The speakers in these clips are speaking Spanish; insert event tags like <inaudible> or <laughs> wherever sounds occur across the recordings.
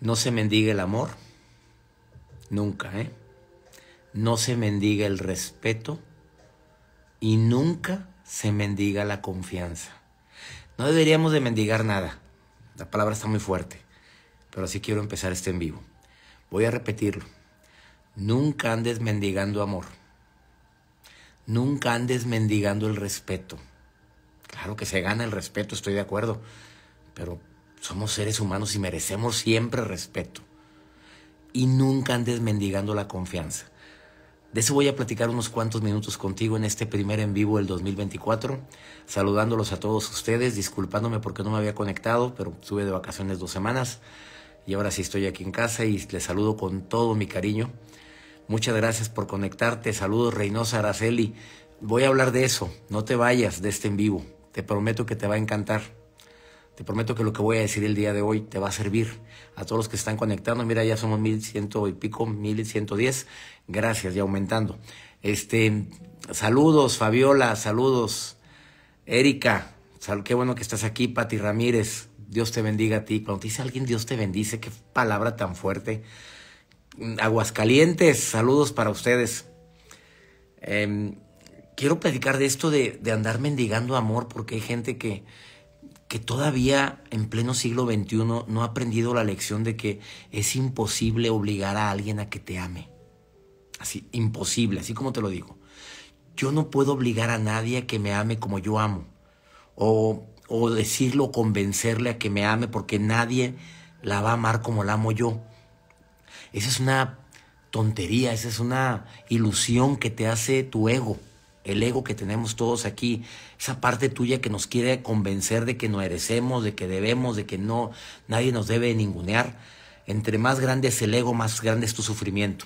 No se mendiga el amor, nunca, ¿eh? No se mendiga el respeto y nunca se mendiga la confianza. No deberíamos de mendigar nada. La palabra está muy fuerte, pero así quiero empezar este en vivo. Voy a repetirlo. Nunca andes mendigando amor. Nunca andes mendigando el respeto. Claro que se gana el respeto, estoy de acuerdo, pero somos seres humanos y merecemos siempre respeto. Y nunca andes mendigando la confianza. De eso voy a platicar unos cuantos minutos contigo en este primer en vivo del 2024, saludándolos a todos ustedes, disculpándome porque no me había conectado, pero estuve de vacaciones dos semanas y ahora sí estoy aquí en casa y les saludo con todo mi cariño. Muchas gracias por conectarte, saludos Reynosa Araceli, voy a hablar de eso, no te vayas de este en vivo, te prometo que te va a encantar. Te prometo que lo que voy a decir el día de hoy te va a servir. A todos los que están conectando, mira, ya somos mil ciento y pico, mil ciento diez. Gracias, ya aumentando. Este, saludos, Fabiola, saludos. Erika, qué bueno que estás aquí, Pati Ramírez. Dios te bendiga a ti. Cuando dice alguien, Dios te bendice, qué palabra tan fuerte. Mm, Aguascalientes, saludos para ustedes. Em, quiero predicar de esto de, de andar mendigando amor, porque hay gente que que todavía en pleno siglo XXI no ha aprendido la lección de que es imposible obligar a alguien a que te ame. Así, imposible, así como te lo digo. Yo no puedo obligar a nadie a que me ame como yo amo. O, o decirlo, convencerle a que me ame porque nadie la va a amar como la amo yo. Esa es una tontería, esa es una ilusión que te hace tu ego el ego que tenemos todos aquí, esa parte tuya que nos quiere convencer de que no merecemos, de que debemos, de que no, nadie nos debe ningunear. Entre más grande es el ego, más grande es tu sufrimiento.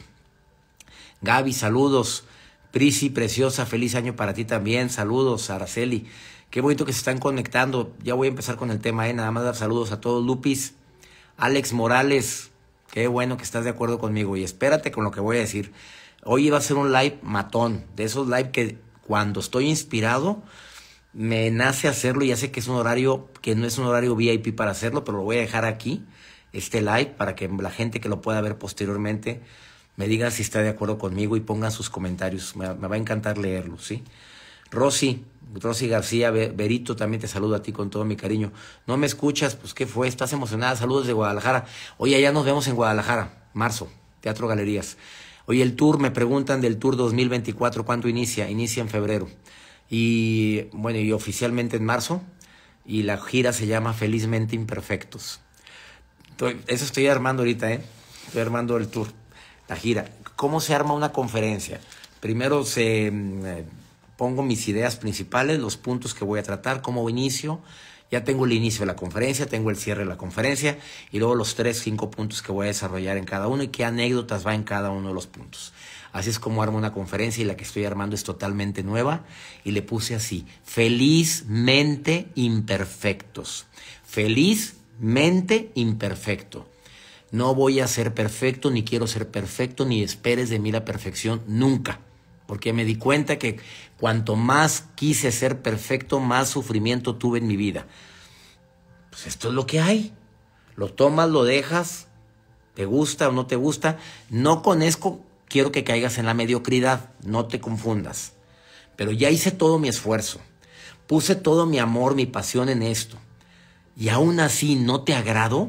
Gaby, saludos. Prisi, preciosa, feliz año para ti también. Saludos, Araceli. Qué bonito que se están conectando. Ya voy a empezar con el tema, ¿eh? Nada más dar saludos a todos. Lupis, Alex Morales, qué bueno que estás de acuerdo conmigo. Y espérate con lo que voy a decir. Hoy iba a ser un live matón, de esos live que cuando estoy inspirado, me nace hacerlo. y Ya sé que es un horario, que no es un horario VIP para hacerlo, pero lo voy a dejar aquí, este live, para que la gente que lo pueda ver posteriormente me diga si está de acuerdo conmigo y pongan sus comentarios. Me, va a encantar leerlos, ¿sí? Rosy, Rosy García, Berito, también te saludo a ti con todo mi cariño. No me escuchas, pues qué fue, estás emocionada. Saludos de Guadalajara. Oye, allá nos vemos en Guadalajara, marzo, Teatro Galerías. Hoy el tour, me preguntan del tour 2024, ¿cuándo inicia? Inicia en febrero. Y bueno, y oficialmente en marzo. Y la gira se llama Felizmente Imperfectos. eso estoy armando ahorita, ¿eh? Estoy armando el tour, la gira. ¿Cómo se arma una conferencia? Primero se mm, eh, pongo mis ideas principales, los puntos que voy a tratar, cómo inicio, ya tengo el inicio de la conferencia, tengo el cierre de la conferencia y luego los tres, cinco puntos que voy a desarrollar en cada uno y qué anécdotas va en cada uno de los puntos. Así es como armo una conferencia y la que estoy armando es totalmente nueva y le puse así, felizmente imperfectos. Felizmente imperfecto. No voy a ser perfecto, ni quiero ser perfecto, ni esperes de mí la perfección nunca porque me di cuenta que cuanto más quise ser perfecto, más sufrimiento tuve en mi vida. Pues esto es lo que hay. Lo tomas, lo dejas, te gusta o no te gusta. No conozco. quiero que caigas en la mediocridad, no te confundas. Pero ya hice todo mi esfuerzo, puse todo mi amor, mi pasión en esto. Y aún así no te agrado,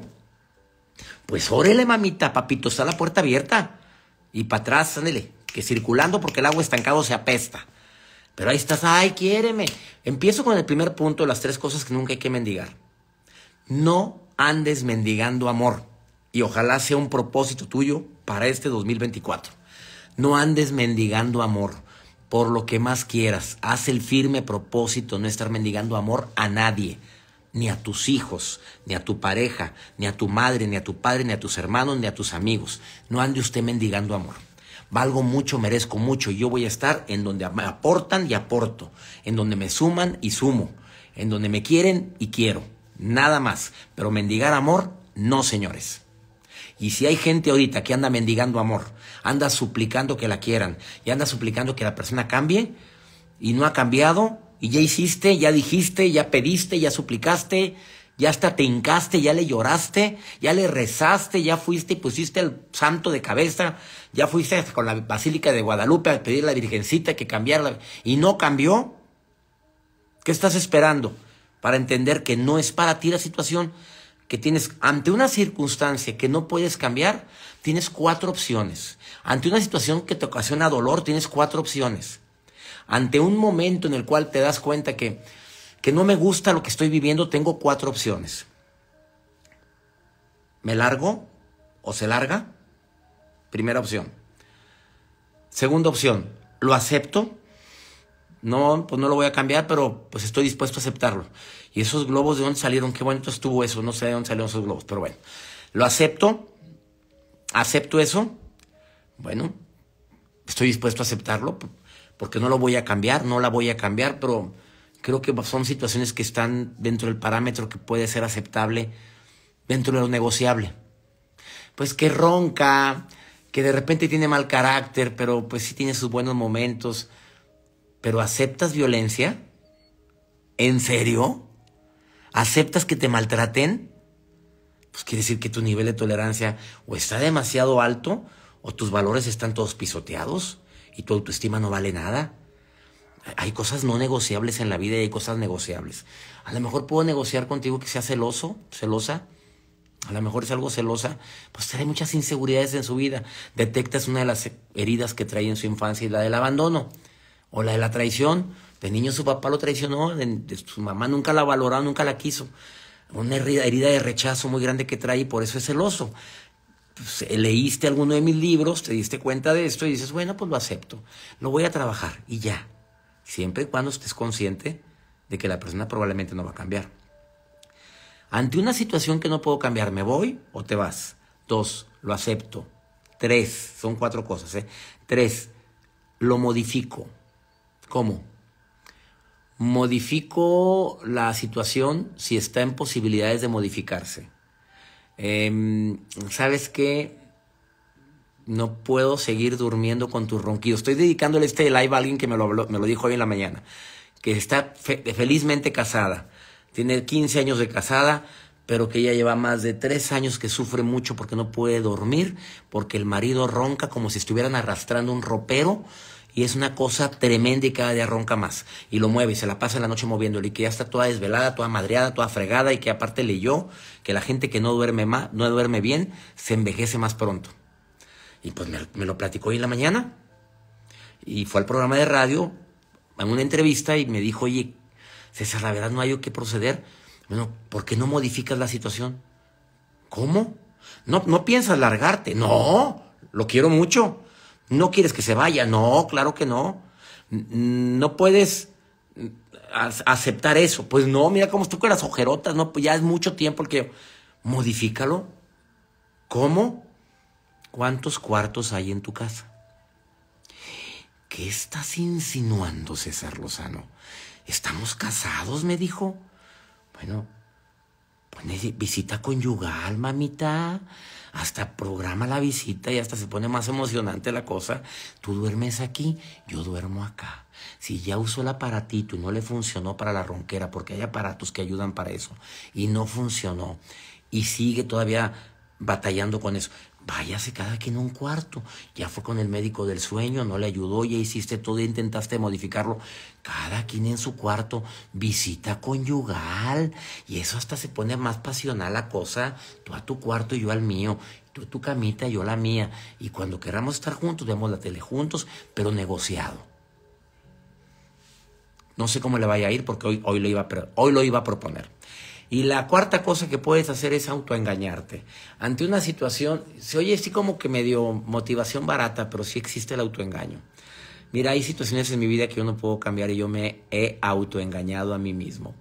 pues órele mamita, papito, está la puerta abierta. Y para atrás, ándele, que circulando porque el agua estancado se apesta. Pero ahí estás, ay, quiéreme. Empiezo con el primer punto las tres cosas que nunca hay que mendigar. No andes mendigando amor. Y ojalá sea un propósito tuyo para este 2024. No andes mendigando amor por lo que más quieras. Haz el firme propósito no estar mendigando amor a nadie. Ni a tus hijos, ni a tu pareja, ni a tu madre, ni a tu padre, ni a tus hermanos, ni a tus amigos. No ande usted mendigando amor. Valgo mucho, merezco mucho y yo voy a estar en donde me aportan y aporto, en donde me suman y sumo, en donde me quieren y quiero, nada más. Pero mendigar amor, no, señores. Y si hay gente ahorita que anda mendigando amor, anda suplicando que la quieran y anda suplicando que la persona cambie y no ha cambiado y ya hiciste, ya dijiste, ya pediste, ya suplicaste, ya hasta te hincaste, ya le lloraste, ya le rezaste, ya fuiste y pusiste al santo de cabeza, ya fuiste con la Basílica de Guadalupe a pedir a la Virgencita que cambiara y no cambió. ¿Qué estás esperando? Para entender que no es para ti la situación que tienes ante una circunstancia que no puedes cambiar, tienes cuatro opciones. Ante una situación que te ocasiona dolor, tienes cuatro opciones. Ante un momento en el cual te das cuenta que que no me gusta lo que estoy viviendo, tengo cuatro opciones. ¿Me largo o se larga? Primera opción. Segunda opción, lo acepto. No, pues no lo voy a cambiar, pero pues estoy dispuesto a aceptarlo. Y esos globos, ¿de dónde salieron? Qué bonito estuvo eso. No sé de dónde salieron esos globos, pero bueno. Lo acepto. Acepto eso. Bueno, estoy dispuesto a aceptarlo porque no lo voy a cambiar, no la voy a cambiar, pero creo que son situaciones que están dentro del parámetro que puede ser aceptable dentro de lo negociable. Pues que ronca, que de repente tiene mal carácter, pero pues sí tiene sus buenos momentos. Pero ¿aceptas violencia? ¿En serio? ¿Aceptas que te maltraten? Pues quiere decir que tu nivel de tolerancia o está demasiado alto o tus valores están todos pisoteados y tu autoestima no vale nada hay cosas no negociables en la vida y hay cosas negociables. A lo mejor puedo negociar contigo que sea celoso, celosa. A lo mejor es algo celosa, pues trae muchas inseguridades en su vida. Detectas una de las heridas que trae en su infancia y la del abandono o la de la traición. De niño su papá lo traicionó, de, su mamá nunca la valoró, nunca la quiso. Una herida, herida de rechazo muy grande que trae y por eso es celoso. Pues, eh, leíste alguno de mis libros, te diste cuenta de esto y dices, bueno, pues lo acepto, lo voy a trabajar y ya siempre y cuando estés consciente de que la persona probablemente no va a cambiar. Ante una situación que no puedo cambiar, ¿me voy o te vas? Dos, lo acepto. Tres, son cuatro cosas. ¿eh? Tres, lo modifico. ¿Cómo? Modifico la situación si está en posibilidades de modificarse. Em, ¿Sabes qué? no puedo seguir durmiendo con tu ronquido. Estoy dedicándole este live a alguien que me lo, dijo hoy en la mañana, que está felizmente casada, tiene 15 años de casada, pero que ella lleva más de 3 años que sufre mucho porque no puede dormir, porque el marido ronca como si estuvieran arrastrando un ropero. Y es una cosa tremenda y cada día ronca más. Y lo mueve y se la pasa la noche moviéndole. Y que ya está toda desvelada, toda madreada, toda fregada. Y que aparte leyó que la gente que no duerme, más, no duerme bien se envejece más pronto. Y pues me, lo platicó hoy en la mañana. Y fue al programa de radio, en una entrevista, y me dijo, oye, César, la verdad no hay que proceder. Bueno, ¿por qué no modificas la situación? ¿Cómo? No, no piensas largarte. No, lo quiero mucho. No quieres que se vaya. No, claro que no. No puedes aceptar eso. Pues no, mira cómo estoy con las ojerotas. No, pues, ya es mucho tiempo el que. Modifícalo. ¿Cómo? ¿Cuántos cuartos hay en tu casa? ¿Qué estás insinuando, César Lozano? ¿Estamos casados? me dijo. Bueno, pone visita conyugal, mamita. Hasta programa la visita y hasta se pone más emocionante la cosa. Tú duermes aquí, yo duermo acá. Si ya usó el aparatito y no le funcionó para la ronquera, porque hay aparatos que ayudan para eso, y no funcionó, y sigue todavía batallando con eso, váyase cada quien a un cuarto. Ya fue con el médico del sueño, no le ayudó, ya hiciste todo, intentaste modificarlo. Cada quien en su cuarto, visita conyugal. Y eso hasta se pone más pasional la cosa. Tú a tu cuarto y yo al mío. Tú a tu camita, y yo a la mía. Y cuando queramos estar juntos, vemos la tele juntos, pero negociado. No sé cómo le vaya a ir porque hoy, hoy, lo, iba hoy lo iba a proponer. Y la cuarta cosa que puedes hacer es autoengañarte. Ante una situación, se oye así como que medio motivación barata, pero sí existe el autoengaño. Mira, hay situaciones en mi vida que yo no puedo cambiar y yo me he autoengañado a mí mismo.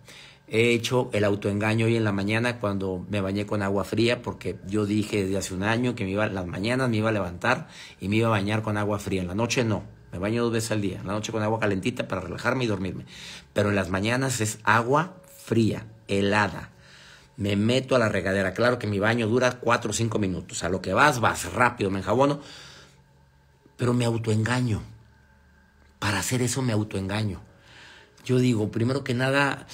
He hecho el autoengaño hoy en la mañana cuando me bañé con agua fría porque yo dije desde hace un año que me iba, las mañanas me iba a levantar y me iba a bañar con agua fría. En la noche no, me baño dos veces al día. En la noche con agua calentita para relajarme y dormirme. Pero en las mañanas es agua fría helada. Me meto a la regadera. Claro que mi baño dura 4 o 5 minutos. A lo que vas, vas rápido, me enjabono. Pero me autoengaño. Para hacer eso me autoengaño. Yo digo, primero que nada,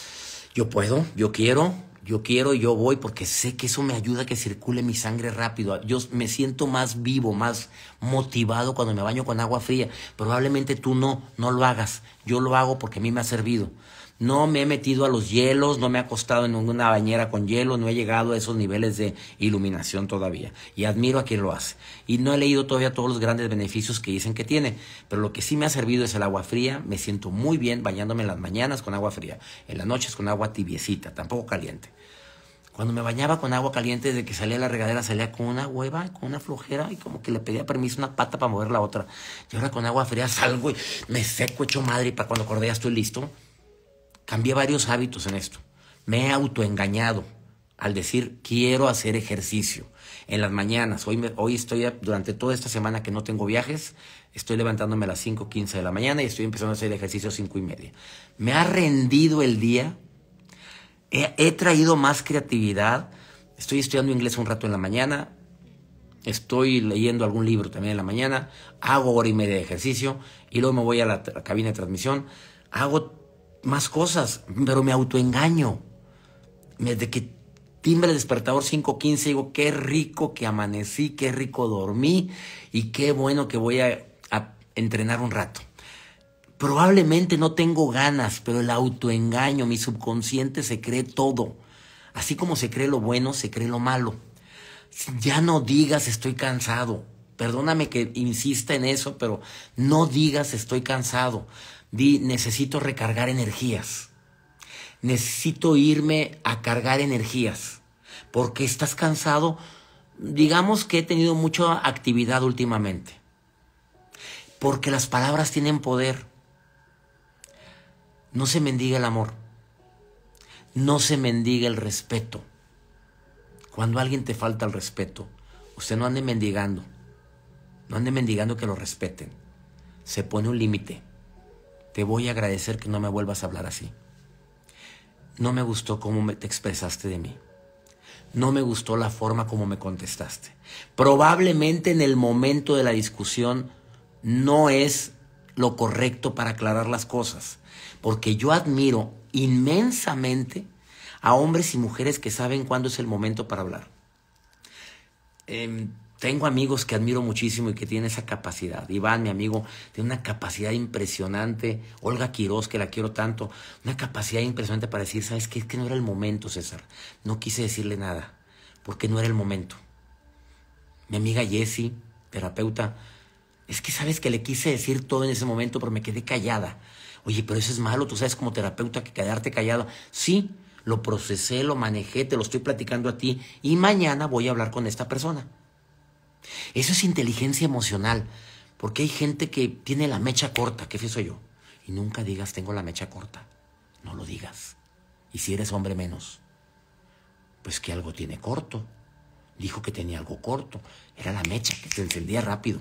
yo puedo, yo quiero, yo quiero y yo voy porque sé que eso me ayuda a que circule mi sangre rápido. Yo me siento más vivo, más motivado cuando me baño con agua fría. Probablemente tú no, no lo hagas. Yo lo hago porque a mí me ha servido. No me he metido a los hielos, no me he acostado en ninguna bañera con hielo, no he llegado a esos niveles de iluminación todavía. Y admiro a quien lo hace. Y no he leído todavía todos los grandes beneficios que dicen que tiene. Pero lo que sí me ha servido es el agua fría. Me siento muy bien bañándome en las mañanas con agua fría. En las noches con agua tibiecita, tampoco caliente. Cuando me bañaba con agua caliente, desde que salía de la regadera, salía con una hueva, con una flojera y como que le pedía permiso una pata para mover la otra. Y ahora con agua fría <laughs> salgo y me seco, hecho madre, y para cuando acordé ya estoy listo. Cambié varios hábitos en esto. Me he autoengañado al decir quiero hacer ejercicio en las mañanas. Hoy, hoy estoy, durante toda esta semana que no tengo viajes, estoy levantándome a las 5.15 de la mañana y estoy empezando a hacer ejercicio a 5 y media. Me ha rendido el día, he, traído más creatividad, estoy estudiando inglés un rato en la mañana, estoy leyendo algún libro también en la mañana, hago hora y media de ejercicio y luego me voy a la cabina de transmisión, hago más cosas, pero me autoengaño. Desde que timbre el despertador 5.15 digo, qué rico que amanecí, qué rico dormí y qué bueno que voy a, a entrenar un rato. Probablemente no tengo ganas, pero el autoengaño, mi subconsciente se cree todo. Así como se cree lo bueno, se cree lo malo. Ya no digas estoy cansado. Perdóname que insista en eso, pero no digas estoy cansado. Di, necesito recargar energías. Necesito irme a cargar energías. Porque estás cansado. Digamos que he tenido mucha actividad últimamente. Porque las palabras tienen poder. No se mendiga el amor. No se mendiga el respeto. Cuando alguien te falta el respeto, usted no ande mendigando. No ande mendigando que lo respeten. Se pone un límite te voy a agradecer que no me vuelvas a hablar así. No me gustó cómo te expresaste de mí. No me gustó la forma como me contestaste. Probablemente en el momento de la discusión no es lo correcto para aclarar las cosas, porque yo admiro inmensamente a hombres y mujeres que saben cuándo es el momento para hablar. Em, tengo amigos que admiro muchísimo y que tienen esa capacidad. Iván, mi amigo, tiene una capacidad impresionante. Olga Quiroz, que la quiero tanto, una capacidad impresionante para decir, ¿sabes qué? Es que no era el momento, César. No quise decirle nada, porque no era el momento. Mi amiga Jessie, terapeuta, es que sabes que le quise decir todo en ese momento, pero me quedé callada. Oye, pero eso es malo, tú sabes como terapeuta que quedarte callado. Sí, lo procesé, lo manejé, te lo estoy platicando a ti y mañana voy a hablar con esta persona. Eso es inteligencia emocional, porque hay gente que tiene la mecha corta, que soy yo, y nunca digas tengo la mecha corta, no lo digas. Y si eres hombre menos, pues que algo tiene corto. Dijo que tenía algo corto, era la mecha que se encendía rápido.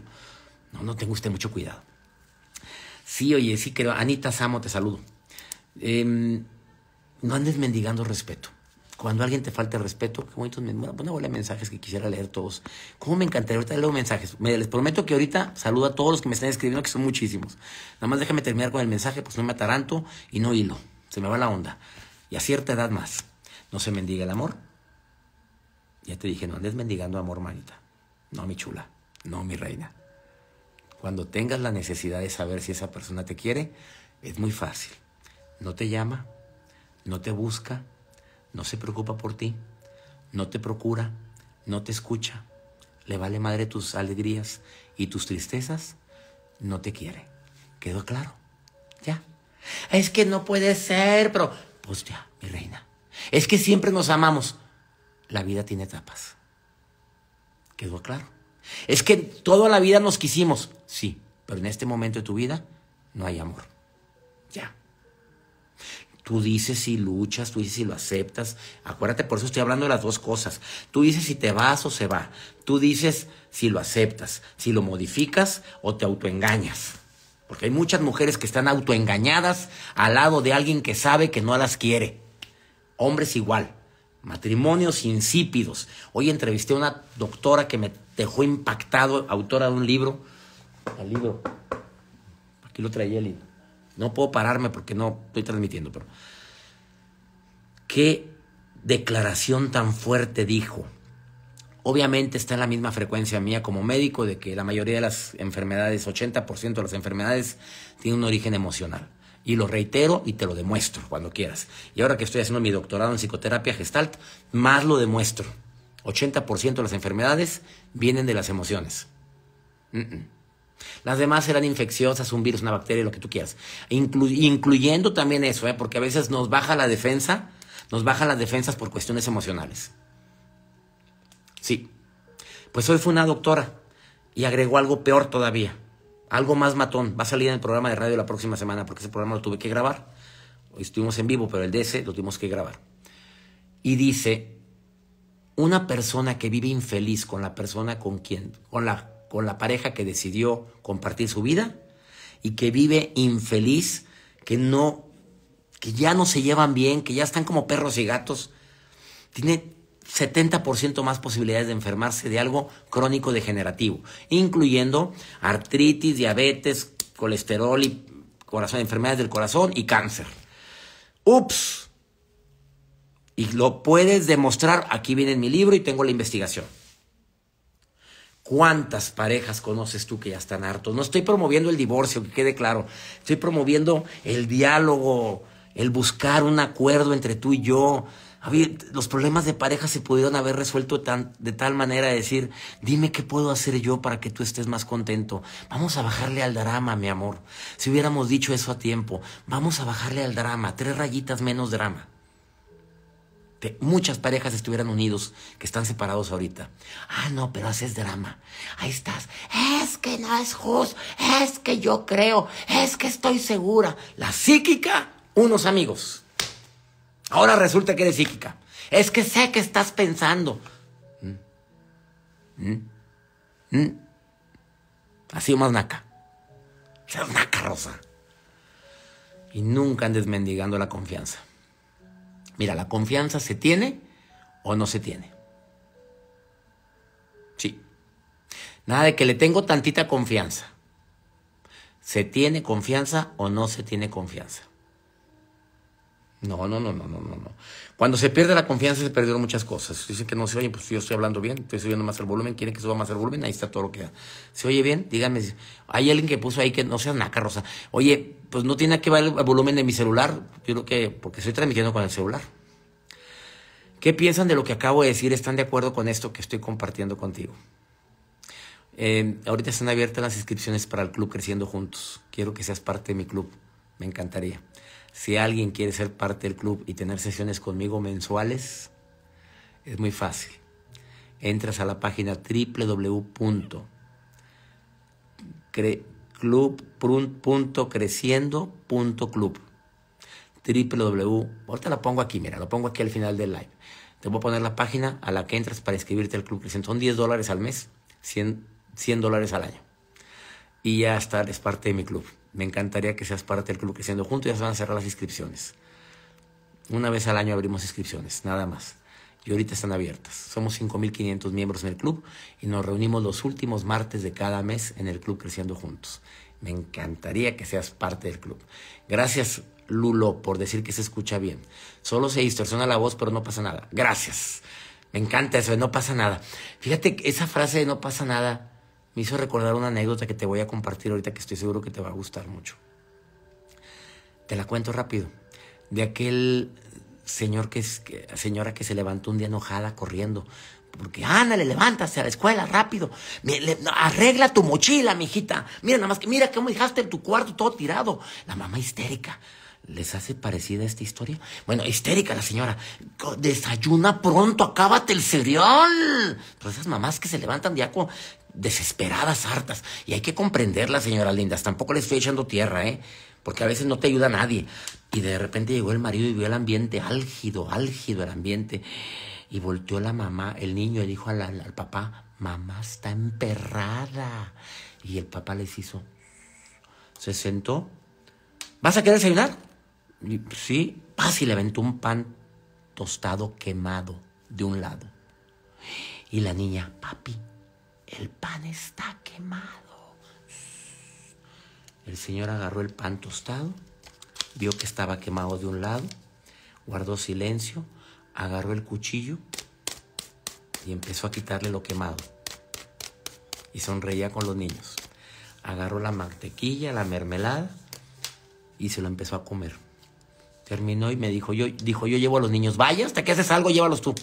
No, no tenga usted mucho cuidado. Sí, oye, sí creo. Anita Samo, te saludo. Em, no andes mendigando respeto. Cuando alguien te falta el respeto, qué bonitos una bola de mensajes que quisiera leer todos. ¿Cómo me encantaría? Ahorita leo mensajes. les prometo que ahorita saludo a todos los que me están escribiendo, que son muchísimos. Nada más déjame terminar con el mensaje, pues no me ataranto y no hilo. Se me va la onda. Y a cierta edad más. No se mendiga el amor. Ya te dije, no andes mendigando amor, manita. No, mi chula. No, mi reina. Cuando tengas la necesidad de saber si esa persona te quiere, es muy fácil. No te llama, no te busca, no se preocupa por ti, no te procura, no te escucha, le vale madre tus alegrías y tus tristezas, no te quiere. ¿Quedó claro? Ya. Es que no puede ser, pero... Pues ya, mi reina. Es que siempre nos amamos. La vida tiene etapas. ¿Quedó claro? Es que toda la vida nos quisimos. Sí, pero en este momento de tu vida no hay amor. Ya. Tú dices si luchas, tú dices si lo aceptas. Acuérdate, por eso estoy hablando de las dos cosas. Tú dices si te vas o se va. Tú dices si lo aceptas, si lo modificas o te autoengañas. Porque hay muchas mujeres que están autoengañadas al lado de alguien que sabe que no las quiere. Hombres igual. Matrimonios insípidos. Hoy entrevisté a una doctora que me dejó impactado, autora de un libro. El libro. Aquí lo traía el libro no puedo pararme porque no estoy transmitiendo, pero... ¿Qué declaración tan fuerte dijo? Obviamente está en la misma frecuencia mía como médico de que la mayoría de las enfermedades, 80% de las enfermedades, tienen un origen emocional. Y lo reitero y te lo demuestro cuando quieras. Y ahora que estoy haciendo mi doctorado en psicoterapia gestalt, más lo demuestro. 80% de las enfermedades vienen de las emociones. Las demás eran infecciosas, un virus, una bacteria, lo que tú quieras. incluyendo también eso, ¿eh? porque a veces nos baja la defensa, nos bajan las defensas por cuestiones emocionales. Sí. Pues hoy fue una doctora y agregó algo peor todavía. Algo más matón. Va a salir en el programa de radio la próxima semana porque ese programa lo tuve que grabar. Hoy estuvimos en vivo, pero el de ese lo tuvimos que grabar. Y dice, una persona que vive infeliz con la persona con quien, con la con la pareja que decidió compartir su vida y que vive infeliz, que no, que ya no se llevan bien, que ya están como perros y gatos, tiene 70% más posibilidades de enfermarse de algo crónico degenerativo, incluyendo artritis, diabetes, colesterol y corazón, enfermedades del corazón y cáncer. Ups. Y lo puedes demostrar, aquí viene mi libro y tengo la investigación. ¿Cuántas parejas conoces tú que ya están hartos? No estoy promoviendo el divorcio, que quede claro. Estoy promoviendo el diálogo, el buscar un acuerdo entre tú y yo. los problemas de pareja se pudieron haber resuelto de tal manera de decir, dime qué puedo hacer yo para que tú estés más contento. Vamos a bajarle al drama, mi amor. Si hubiéramos dicho eso a tiempo, vamos a bajarle al drama, tres rayitas menos drama muchas parejas estuvieran unidos que están separados ahorita. Ah, no, pero haces drama. Ahí estás. Es que no es justo. Es que yo creo. Es que estoy segura. La psíquica, unos amigos. Ahora resulta que eres psíquica. Es que sé que estás pensando. ¿Mm? ¿Mm? ¿Mm? Así o más naca. Seas naca, Rosa. Y nunca andes mendigando la confianza. Mira, la confianza se tiene o no se tiene. Sí. Nada de que le tengo tantita confianza. ¿Se tiene confianza o no se tiene confianza? No, no, no, no, no, no. Cuando se pierde la confianza se perdieron muchas cosas. Dicen que no se oye, pues yo estoy hablando bien, estoy subiendo más el volumen, quieren que suba más el volumen, ahí está todo lo que ¿Se oye bien? Díganme, hay alguien que puso ahí que no sea una carroza. Oye, pues no tiene que ver el volumen de mi celular, yo creo que porque estoy transmitiendo con el celular. ¿Qué piensan de lo que acabo de decir? ¿Están de acuerdo con esto que estoy compartiendo contigo? Eh, ahorita están abiertas las inscripciones para el club Creciendo Juntos. Quiero que seas parte de mi club. Me encantaría. Si alguien quiere ser parte del club y tener sesiones conmigo mensuales, es muy fácil. Entras a la página www.club.creciendo.club. www. Ahorita la pongo aquí, mira, lo pongo aquí al final del live. Te voy a poner la página a la que entras para inscribirte al Club Son 10 dólares al mes, 100, 100 dólares al año. Y ya está, es parte de mi club. Me encantaría que seas parte del Club Creciendo Juntos. Ya se van a cerrar las inscripciones. Una vez al año abrimos inscripciones, nada más. Y ahorita están abiertas. Somos 5.500 miembros en el club y nos reunimos los últimos martes de cada mes en el Club Creciendo Juntos. Me encantaría que seas parte del club. Gracias, Lulo, por decir que se escucha bien. Solo se distorsiona la voz, pero no pasa nada. Gracias. Me encanta eso, no pasa nada. Fíjate esa frase de no pasa nada me hizo recordar una anécdota que te voy a compartir ahorita que estoy seguro que te va a gustar mucho. Te la cuento rápido. De aquel señor que, señora que se levantó un día enojada corriendo. Porque, Ana le levántase a la escuela, rápido. arregla tu mochila, mijita. Mira, nada más que, mira cómo dejaste en tu cuarto todo tirado. La mamá histérica. ¿Les hace parecida esta historia? Bueno, histérica la señora. Desayuna pronto, acábate el cereal. Pero pues esas mamás que se levantan de aco desesperadas, hartas. Y hay que comprenderla, señora lindas. Tampoco les estoy echando tierra, ¿eh? Porque a veces no te ayuda nadie. Y de repente llegó el marido y vio el ambiente álgido, álgido el ambiente. Y volteó la mamá, el niño, y dijo al, al papá, mamá está emperrada. Y el papá les hizo. Se sentó. ¿Vas a querer desayunar? Pues, sí, Y le aventó un pan tostado quemado de un lado. Y la niña, papi, el pan está quemado. El señor agarró el pan tostado, vio que estaba quemado de un lado, guardó silencio, agarró el cuchillo y empezó a quitarle lo quemado. Y sonreía con los niños. Agarró la mantequilla, la mermelada y se lo empezó a comer. Terminó y me dijo, yo, dijo, yo llevo a los niños, vaya, hasta que haces algo, llévalos tú.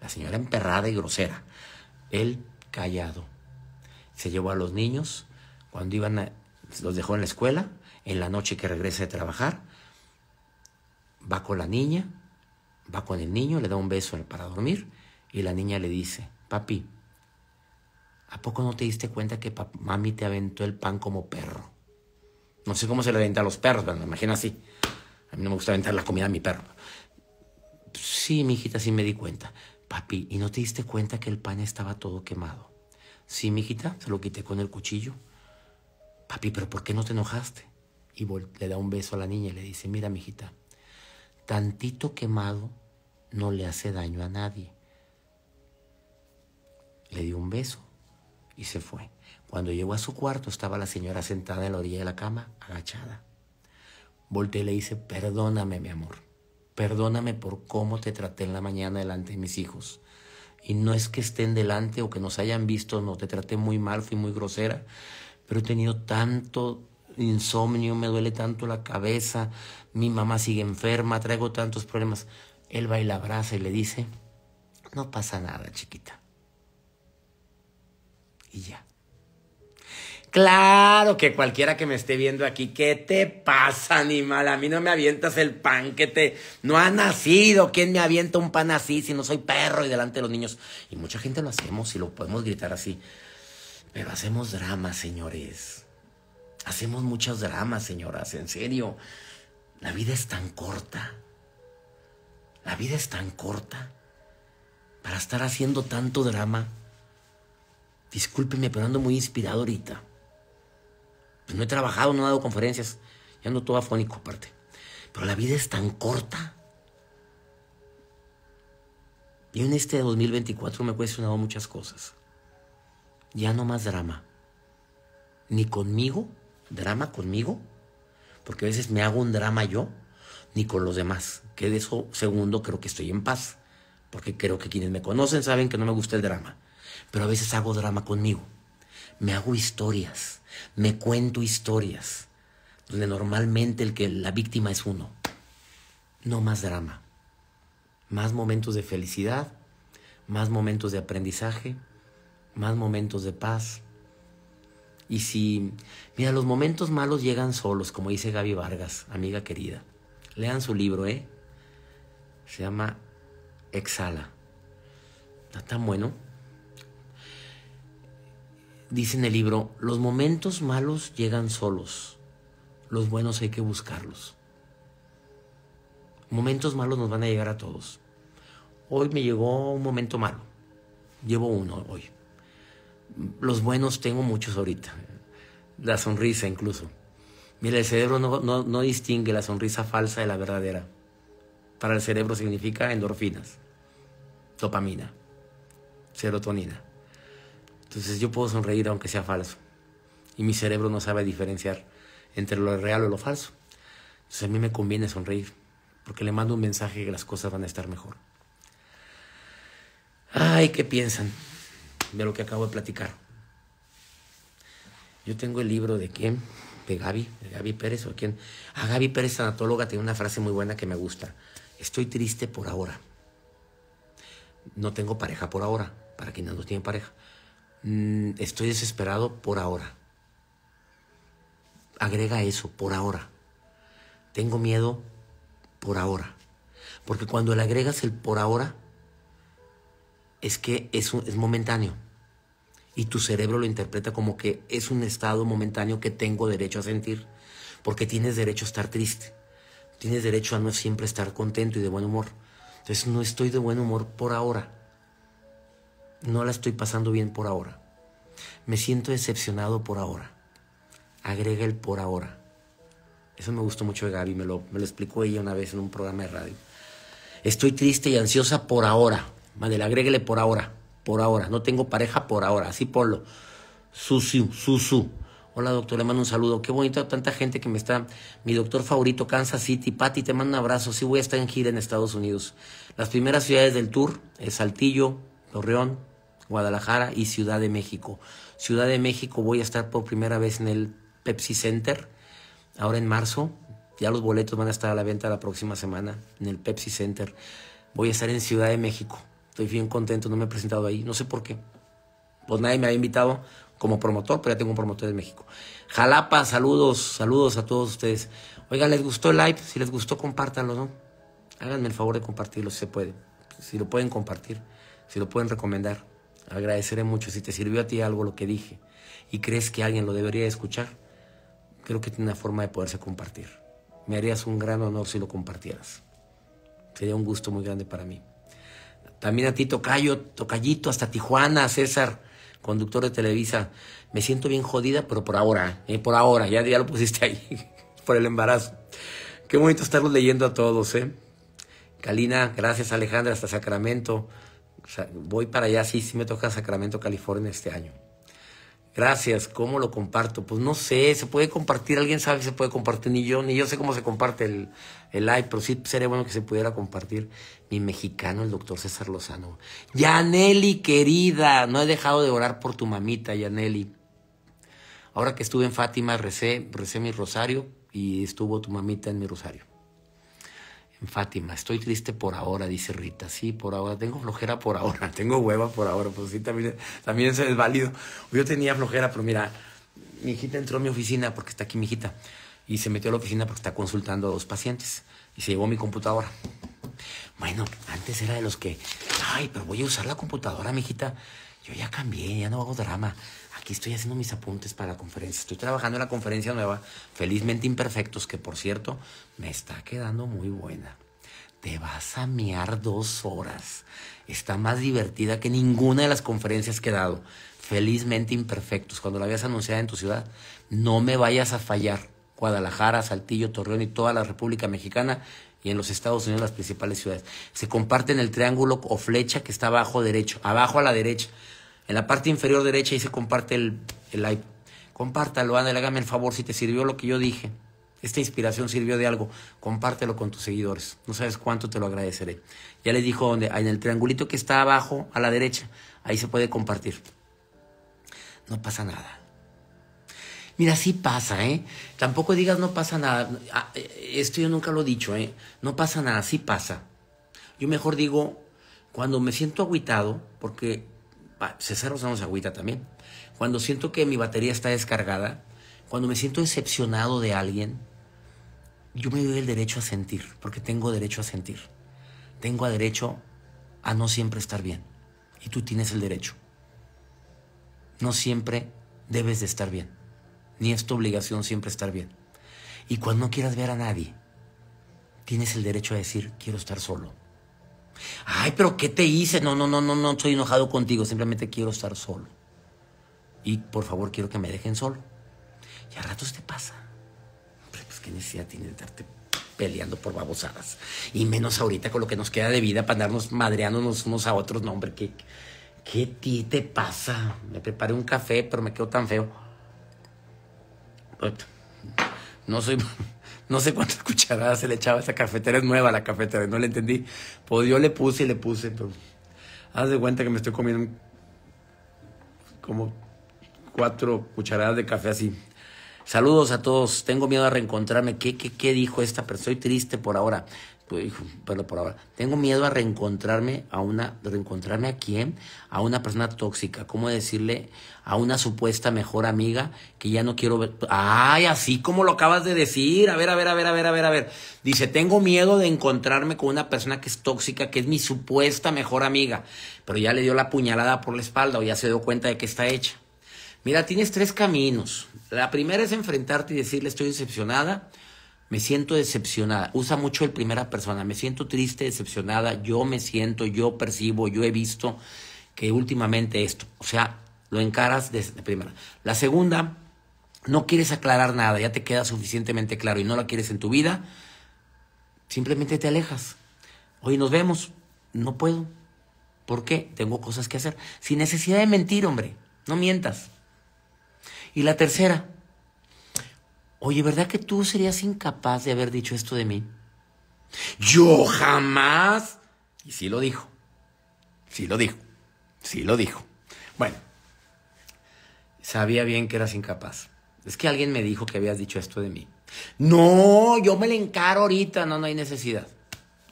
La señora emperrada y grosera. Él callado. Se llevó a los niños, cuando iban a, los dejó en la escuela, en la noche que regresa de trabajar, va con la niña, va con el niño, le da un beso para dormir y la niña le dice, papi, ¿a poco no te diste cuenta que mami te aventó el pan como perro? No sé cómo se le aventa a los perros, pero me imagino así. A mí no me gusta aventar la comida a mi perro. Sí, mijita, sí me di cuenta. Papi, ¿y no te diste cuenta que el pan estaba todo quemado? Sí, mijita, se lo quité con el cuchillo. Papi, ¿pero por qué no te enojaste? Y le da un beso a la niña y le dice, mira, mijita, tantito quemado no le hace daño a nadie. Le dio un beso y se fue. Cuando llegó a su cuarto estaba la señora sentada en la orilla de la cama, agachada. Volteé y le dice, perdóname mi amor, perdóname por cómo te traté en la mañana delante de mis hijos. Y no es que estén delante o que nos hayan visto, no, te traté muy mal, fui muy grosera, pero he tenido tanto insomnio, me duele tanto la cabeza, mi mamá sigue enferma, traigo tantos problemas. Él va y la abraza y le dice, no pasa nada, chiquita. Y ya. Claro que cualquiera que me esté viendo aquí, ¿qué te pasa, animal? A mí no me avientas el pan que te... No ha nacido. ¿Quién me avienta un pan así si no soy perro y delante de los niños? Y mucha gente lo hacemos y lo podemos gritar así. Pero hacemos dramas, señores. Hacemos muchos dramas, señoras. En serio. La vida es tan corta. La vida es tan corta. Para estar haciendo tanto drama. Discúlpeme, pero ando muy inspirado ahorita. Pues no he trabajado, no he dado conferencias. Ya no todo afónico, aparte. Pero la vida es tan corta. y en este 2024 me he cuestionado muchas cosas. Ya no más drama. Ni conmigo, drama conmigo, porque a veces me hago un drama yo, ni con los demás. Que de eso segundo creo que estoy en paz, porque creo que quienes me conocen saben que no me gusta el drama. Pero a veces hago drama conmigo me hago historias, me cuento historias, donde normalmente el que la víctima es uno. No más drama, más momentos de felicidad, más momentos de aprendizaje, más momentos de paz. Y si, mira, los momentos malos llegan solos, como dice Gaby Vargas, amiga querida. Lean su libro, ¿eh? Se llama Exhala. Está tan bueno dice en el libro, los momentos malos llegan solos, los buenos hay que buscarlos. Momentos malos nos van a llegar a todos. Hoy me llegó un momento malo, llevo uno hoy. Los buenos tengo muchos ahorita, la sonrisa incluso. Mira, el cerebro no, no distingue la sonrisa falsa de la verdadera. Para el cerebro significa endorfinas, dopamina, serotonina. Entonces yo puedo sonreír aunque sea falso. Y mi cerebro no sabe diferenciar entre lo real o lo falso. Entonces a mí me conviene sonreír, porque le mando un mensaje que las cosas van a estar mejor. Ay, ¿qué piensan de lo que acabo de platicar? Yo tengo el libro de quién? De Gaby, de Gaby Pérez o quién. A ah, Gaby Pérez, anatóloga, tiene una frase muy buena que me gusta. Estoy triste por ahora. No tengo pareja por ahora, para quienes no tienen pareja. Mm, estoy desesperado por ahora. Agrega eso, por ahora. Tengo miedo por ahora. Porque cuando le agregas el por ahora, es que es, un, es momentáneo. Y tu cerebro lo interpreta como que es un estado momentáneo que tengo derecho a sentir. Porque tienes derecho a estar triste. Tienes derecho a no siempre estar contento y de buen humor. Entonces no estoy de buen humor por ahora no la estoy pasando bien por ahora. Me siento decepcionado por ahora. Agrega el por ahora. Eso me gustó mucho de Gaby, me lo, explicó ella una vez en un programa de radio. Estoy triste y ansiosa por ahora. Madela, agréguele por ahora, por ahora. No tengo pareja por ahora, así ponlo. Susu, Susu. Hola doctor, le mando un saludo. Qué bonito tanta gente que me está. Mi doctor favorito, Kansas City. Patti, te mando un abrazo. Sí voy a estar en gira en Estados Unidos. Las primeras ciudades del tour, es Saltillo, Torreón, Guadalajara y Ciudad de México. Ciudad de México voy a estar por primera vez en el Pepsi Center, ahora en marzo. Ya los boletos van a estar a la venta la próxima semana en el Pepsi Center. Voy a estar en Ciudad de México. Estoy bien contento, no me he presentado ahí, no sé por qué. Pues nadie me ha invitado como promotor, pero ya tengo un promotor de México. Jalapa, saludos, saludos a todos ustedes. Oiga, ¿les gustó el like, Si les gustó, compártanlo, ¿no? Háganme el favor de compartirlo si se puede. Si lo pueden compartir, si lo pueden recomendar. Agradeceré mucho. Si te sirvió a ti algo lo que dije y crees que alguien lo debería escuchar, creo que tiene una forma de poderse compartir. Me harías un gran honor si lo compartieras. Sería un gusto muy grande para mí. También a ti, Tocayo, Tocayito, hasta Tijuana, César, conductor de Televisa. Me siento bien jodida, pero por ahora, eh, por ahora, ya, ya lo pusiste ahí, <laughs> por el embarazo. Qué bonito estarlos leyendo a todos, ¿eh? Kalina, gracias Alejandra, hasta Sacramento voy para allá, sí, sí me toca Sacramento, California este año. Gracias, ¿cómo lo comparto? Pues no sé, se puede compartir, alguien sabe que se puede compartir, ni yo, ni yo sé cómo se comparte el, el live, pero sí sería bueno que se pudiera compartir mi mexicano, el doctor César Lozano. Yaneli, querida, no he dejado de orar por tu mamita, Yaneli. Ahora que estuve en Fátima, recé, recé mi rosario y estuvo tu mamita en mi rosario. Fátima, estoy triste por ahora, dice Rita. Sí, por ahora. Tengo flojera por ahora. <laughs> Tengo hueva por ahora. Pues sí, también, también eso es válido. Yo tenía flojera, pero mira, mi hijita entró a mi oficina porque está aquí mi hijita. Y se metió a la oficina porque está consultando a dos pacientes. Y se llevó mi computadora. Bueno, antes era de los que, ay, pero voy a usar la computadora, mi hijita. Yo ya cambié, ya no hago drama aquí estoy haciendo mis apuntes para la conferencia. Estoy trabajando en la conferencia nueva, Felizmente Imperfectos, que por cierto, me está quedando muy buena. Te vas a miar dos horas. Está más divertida que ninguna de las conferencias que he dado. Felizmente Imperfectos, cuando la habías anunciado en tu ciudad, no me vayas a fallar. Guadalajara, Saltillo, Torreón y toda la República Mexicana y en los Estados Unidos las principales ciudades. Se comparten el triángulo o flecha que está abajo derecho, abajo a la derecha. En la parte inferior derecha se comparte el, el like Compártalo, ándale, hágame el favor si te sirvió lo que yo dije. Esta inspiración sirvió de algo. Compártelo con tus seguidores. No sabes cuánto te lo agradeceré. Ya le dijo dónde. En el triangulito que está abajo a la derecha. Ahí se puede compartir. No pasa nada. Mira, sí pasa, ¿eh? Tampoco digas no pasa nada. Ah, eh, esto yo nunca lo he dicho, ¿eh? No pasa nada, sí pasa. Yo mejor digo, cuando me siento aguitado, porque César usamos agüita también. Cuando siento que mi batería está descargada, cuando me siento decepcionado de alguien, yo me doy el derecho a sentir, porque tengo derecho a sentir. Tengo derecho a no siempre estar bien. Y tú tienes el derecho. No siempre debes de estar bien. Ni es tu obligación siempre estar bien. Y cuando no quieras ver a nadie, tienes el derecho a decir, quiero estar solo. Ay, pero ¿qué te hice? No, no, no, no, no estoy enojado contigo, simplemente quiero estar solo. Y por favor, quiero que me dejen solo. Y a ratos te pasa. Hombre, pues qué necesidad tiene de estarte peleando por babosadas. Y menos ahorita con lo que nos queda de vida para andarnos madreándonos unos a otros. No, hombre, ¿qué, qué ti te pasa? Me preparé un café, pero me quedo tan feo. Pues, no soy no sé cuántas <laughs> cucharadas se le echaba a esa cafetera, es nueva la cafetera, no le entendí. Pues yo le puse y le puse, pero haz de cuenta que me estoy comiendo como cuatro cucharadas de café así. Saludos a todos, tengo miedo a reencontrarme. ¿Qué, qué, qué dijo esta Pero Estoy triste por ahora pero por ahora, tengo miedo a reencontrarme a una, reencontrarme a quién, a una persona tóxica, ¿cómo decirle a una supuesta mejor amiga que ya no quiero ver? Ay, así como lo acabas de decir, a ver, a ver, a ver, a ver, a ver, a ver. Dice, tengo miedo de encontrarme con una persona que es tóxica, que es mi supuesta mejor amiga, pero ya le dio la puñalada por la espalda o ya se dio cuenta de que está hecha. Mira, tienes tres caminos. La primera es enfrentarte y decirle estoy decepcionada me siento decepcionada. Usa mucho el primera persona. Me siento triste, decepcionada. Yo me siento, yo percibo, yo he visto que últimamente esto. O sea, lo encaras de, primera. La segunda, no quieres aclarar nada. Ya te queda suficientemente claro y no la quieres en tu vida. Simplemente te alejas. Hoy nos vemos. No puedo. ¿Por qué? Tengo cosas que hacer. Sin necesidad de mentir, hombre. No mientas. Y la tercera, oye, ¿verdad que tú serías incapaz de haber dicho esto de mí? Yo jamás. Y sí lo dijo. Sí lo dijo. Sí lo dijo. Bueno, sabía bien que eras incapaz. Es que alguien me dijo que habías dicho esto de mí. No, yo me le encaro ahorita, no, no hay necesidad.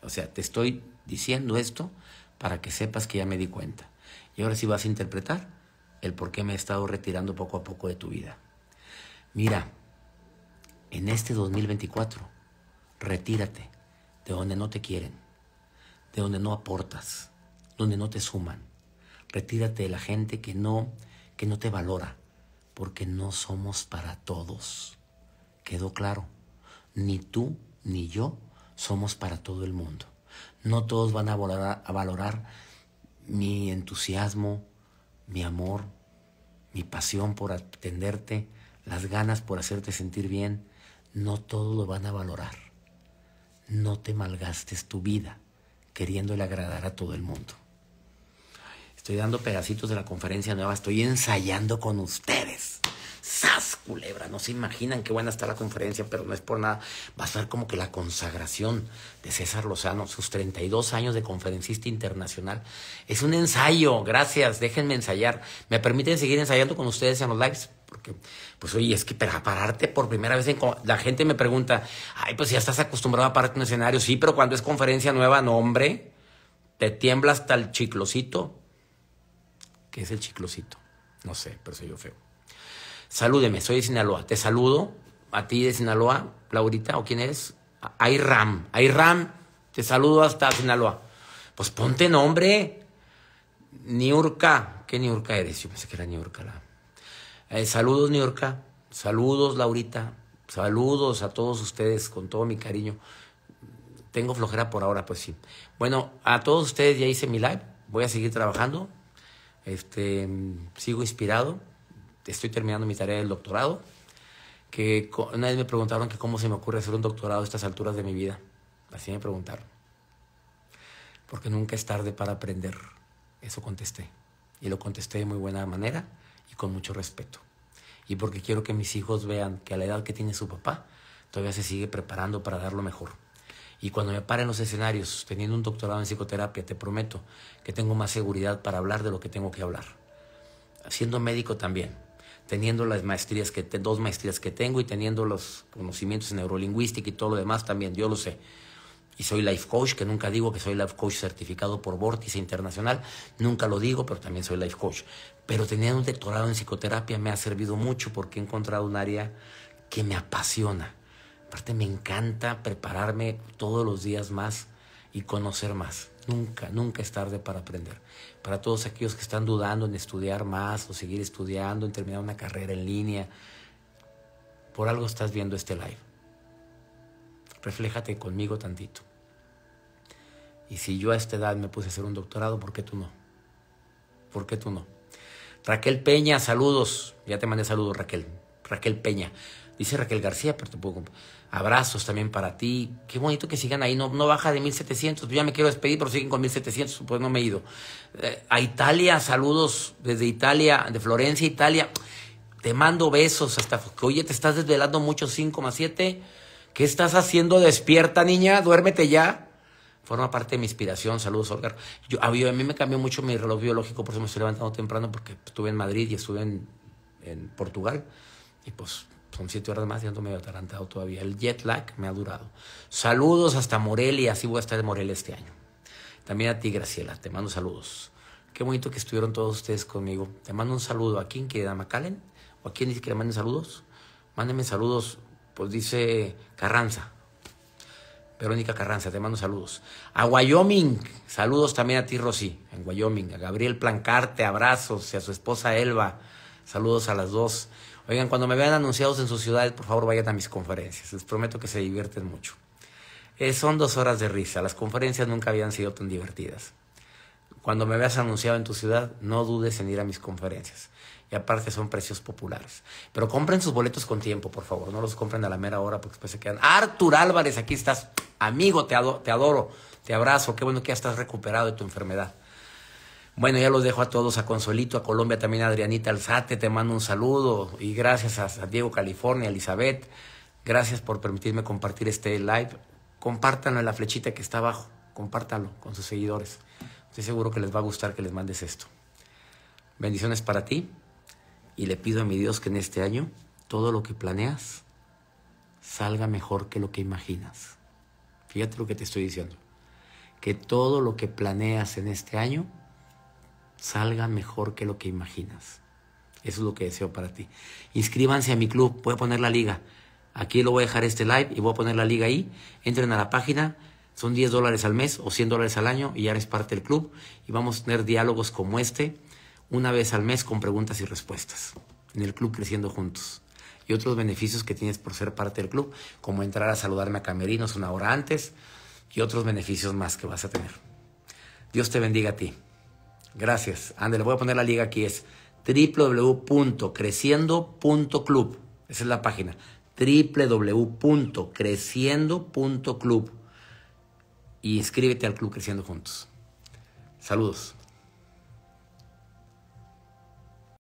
O sea, te estoy diciendo esto para que sepas que ya me di cuenta. Y ahora sí vas a interpretar el por qué me he estado retirando poco a poco de tu vida. Mira, en este 2024, retírate de donde no te quieren, de donde no aportas, donde no te suman. Retírate de la gente que no, que no te valora, porque no somos para todos. Quedó claro, ni tú ni yo somos para todo el mundo. No todos van a valorar, a valorar mi entusiasmo, mi amor, mi pasión por atenderte, las ganas por hacerte sentir bien, no todo lo van a valorar. No te malgastes tu vida queriéndole agradar a todo el mundo. Estoy dando pedacitos de la conferencia nueva, estoy ensayando con ustedes. ¡Sas, culebra! No se imaginan qué buena está la conferencia, pero no es por nada. Va a ser como que la consagración de César Lozano, sus 32 años de conferencista internacional. Es un ensayo, gracias, déjenme ensayar. ¿Me permiten seguir ensayando con ustedes en los likes? Porque, pues oye, es que para pararte por primera vez, en, la gente me pregunta, ay, pues ya estás acostumbrado a pararte en un escenario, sí, pero cuando es conferencia nueva, nombre te tiembla hasta el chiclosito. ¿Qué es el chiclosito? No sé, pero soy yo feo. Salúdeme, soy de Sinaloa. Te saludo a ti de Sinaloa, Laurita, o quién eres. Ayram, Ayram, te saludo hasta Sinaloa. Pues ponte nombre. Niurka, ¿qué Niurka eres? Yo pensé que era Niurka la eh, saludos, New Saludos, Laurita. Saludos a todos ustedes con todo mi cariño. Tengo flojera por ahora, pues sí. Bueno, a todos ustedes ya hice mi live. Voy a seguir trabajando. Este, sigo inspirado. Estoy terminando mi tarea del doctorado. Que una vez me preguntaron que cómo se me ocurre hacer un doctorado a estas alturas de mi vida. Así me preguntaron. Porque nunca es tarde para aprender. Eso contesté. Y lo contesté de muy buena manera y con mucho respeto. Y porque quiero que mis hijos vean que a la edad que tiene su papá, todavía se sigue preparando para dar lo mejor. Y cuando me paren los escenarios, teniendo un doctorado en psicoterapia, te prometo que tengo más seguridad para hablar de lo que tengo que hablar. Siendo médico también, teniendo las maestrías que dos maestrías que tengo y teniendo los conocimientos en neurolingüística y todo lo demás también, yo lo sé y soy life coach, que nunca digo que soy life coach certificado por Vórtice Internacional, nunca lo digo, pero también soy life coach. Pero tener un doctorado en psicoterapia me ha servido mucho porque he encontrado un área que me apasiona. Aparte me encanta prepararme todos los días más y conocer más. Nunca, nunca es tarde para aprender. Para todos aquellos que están dudando en estudiar más o seguir estudiando, en terminar una carrera en línea, por algo estás viendo este live refléjate conmigo tantito. Y si yo a esta edad me puse a hacer un doctorado, ¿por qué tú no? ¿Por qué tú no? Raquel Peña, saludos. Ya te mandé saludos, Raquel. Raquel Peña. Dice Raquel García, pero tampoco. Abrazos también para ti. Qué bonito que sigan ahí. No, no baja de 1700. Yo ya me quiero despedir, pero siguen con 1700. Pues no me he ido. Eh, a Italia, saludos desde Italia, de Florencia, Italia. Te mando besos hasta que, oye, te estás desvelando mucho 5 más 7. ¿Qué estás haciendo? Despierta, niña, duérmete ya. Forma parte de mi inspiración. Saludos, Olga. Yo, a mí me cambió mucho mi reloj biológico, por eso me estoy levantando temprano, porque estuve en Madrid y estuve en, Portugal. Y pues son siete horas más y me medio atarantado todavía. El jet lag me ha durado. Saludos hasta Morelia. Así voy a estar en Morelia este año. También a ti, Graciela. Te mando saludos. Qué bonito que estuvieron todos ustedes conmigo. Te mando un saludo a quien a Macalen, o a quien dice que le manden saludos. Mándenme saludos pues dice Carranza. Verónica Carranza, te mando saludos. A Wyoming, saludos también a ti, Rosy, en Wyoming. A Gabriel Plancarte, abrazos. Y a su esposa Elba, saludos a las dos. Oigan, cuando me vean anunciados en sus ciudades, por favor vayan a mis conferencias. Les prometo que se divierten mucho. son dos horas de risa. Las conferencias nunca habían sido tan divertidas. Cuando me veas anunciado en tu ciudad, no dudes en ir a mis conferencias y aparte son precios populares. Pero compren sus boletos con tiempo, por favor. No los compren a la mera hora porque después se quedan. Artur Álvarez, aquí estás. Amigo, te, adoro, te abrazo. Qué bueno que ya estás recuperado de tu enfermedad. Bueno, ya los dejo a todos, a Consolito, a Colombia, también a Adrianita Alzate, te mando un saludo y gracias a Diego, California, a Elizabeth, gracias por permitirme compartir este live. Compártanlo en la flechita que está abajo, compártanlo con sus seguidores. Estoy seguro que les va a gustar que les mandes esto. Bendiciones para ti, y le pido a mi Dios que en este año todo lo que planeas salga mejor que lo que imaginas. Fíjate lo que te estoy diciendo. Que todo lo que planeas en este año salga mejor que lo que imaginas. Eso es lo que deseo para ti. Inscríbanse a mi club, voy a poner la liga. Aquí lo voy a dejar este live y voy a poner la liga ahí. Entren a la página, son 10 dólares al mes o 100 dólares al año y ya eres parte del club. Y vamos a tener diálogos como este una vez al mes con preguntas y respuestas en el club Creciendo Juntos. Y otros beneficios que tienes por ser parte del club, como entrar a saludarme a camerinos una hora antes y otros beneficios más que vas a tener. Dios te bendiga a ti. Gracias. Ande, le voy a poner la liga aquí, es www.creciendo.club. Esa es la página, www.creciendo.club. Y inscríbete al club Creciendo Juntos. Saludos.